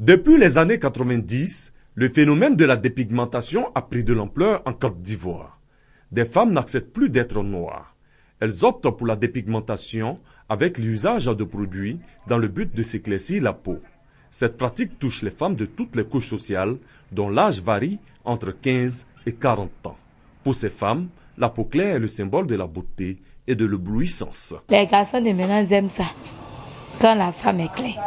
Depuis les années 90, le phénomène de la dépigmentation a pris de l'ampleur en Côte d'Ivoire. Des femmes n'acceptent plus d'être noires. Elles optent pour la dépigmentation avec l'usage de produits dans le but de s'éclaircir la peau. Cette pratique touche les femmes de toutes les couches sociales dont l'âge varie entre 15 et 40 ans. Pour ces femmes, la peau claire est le symbole de la beauté et de l'éblouissance. Les garçons de maintenant aiment ça, quand la femme est claire.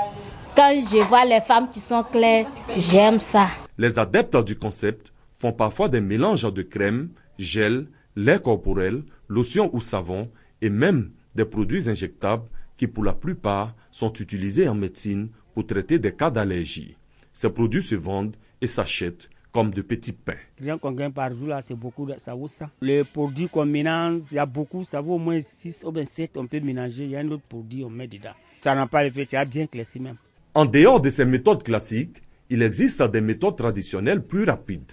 Quand je vois les femmes qui sont claires, j'aime ça. Les adeptes du concept font parfois des mélanges de crème, gel, lait corporel, lotion ou savon et même des produits injectables qui pour la plupart sont utilisés en médecine pour traiter des cas d'allergie. Ces produits se vendent et s'achètent comme de petits pains. Rien qu'on gagne par jour, c'est beaucoup, ça vaut ça. Les produits qu'on mélange, il y a beaucoup, ça vaut au moins 6 ou 7, on peut mélanger, il y a un autre produit, on met dedans. Ça n'a pas l'effet, tu as bien classé même. En dehors de ces méthodes classiques, il existe des méthodes traditionnelles plus rapides.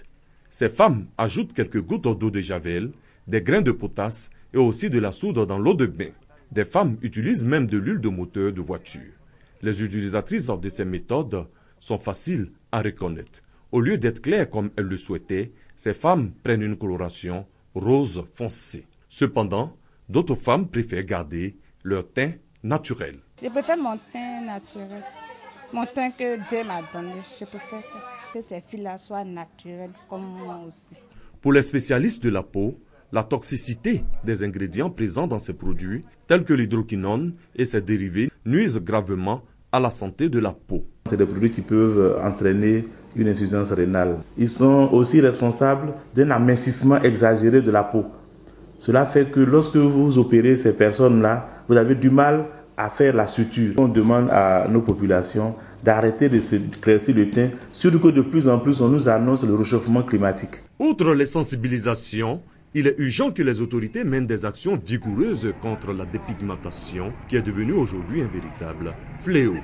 Ces femmes ajoutent quelques gouttes d'eau de javel, des grains de potasse et aussi de la soude dans l'eau de bain. Des femmes utilisent même de l'huile de moteur de voiture. Les utilisatrices de ces méthodes sont faciles à reconnaître. Au lieu d'être claires comme elles le souhaitaient, ces femmes prennent une coloration rose foncée. Cependant, d'autres femmes préfèrent garder leur teint naturel. Je préfère mon teint naturel mon temps que Dieu m'a donné, je préfère ça, que ces filles-là soient naturelles comme moi aussi. Pour les spécialistes de la peau, la toxicité des ingrédients présents dans ces produits, tels que l'hydroquinone et ses dérivés, nuisent gravement à la santé de la peau. C'est des produits qui peuvent entraîner une insuffisance rénale. Ils sont aussi responsables d'un amincissement exagéré de la peau. Cela fait que lorsque vous opérez ces personnes-là, vous avez du mal à faire la suture. On demande à nos populations d'arrêter de se graisser le teint, surtout que de plus en plus on nous annonce le réchauffement climatique. Outre les sensibilisations, il est urgent que les autorités mènent des actions vigoureuses contre la dépigmentation qui est devenue aujourd'hui un véritable fléau.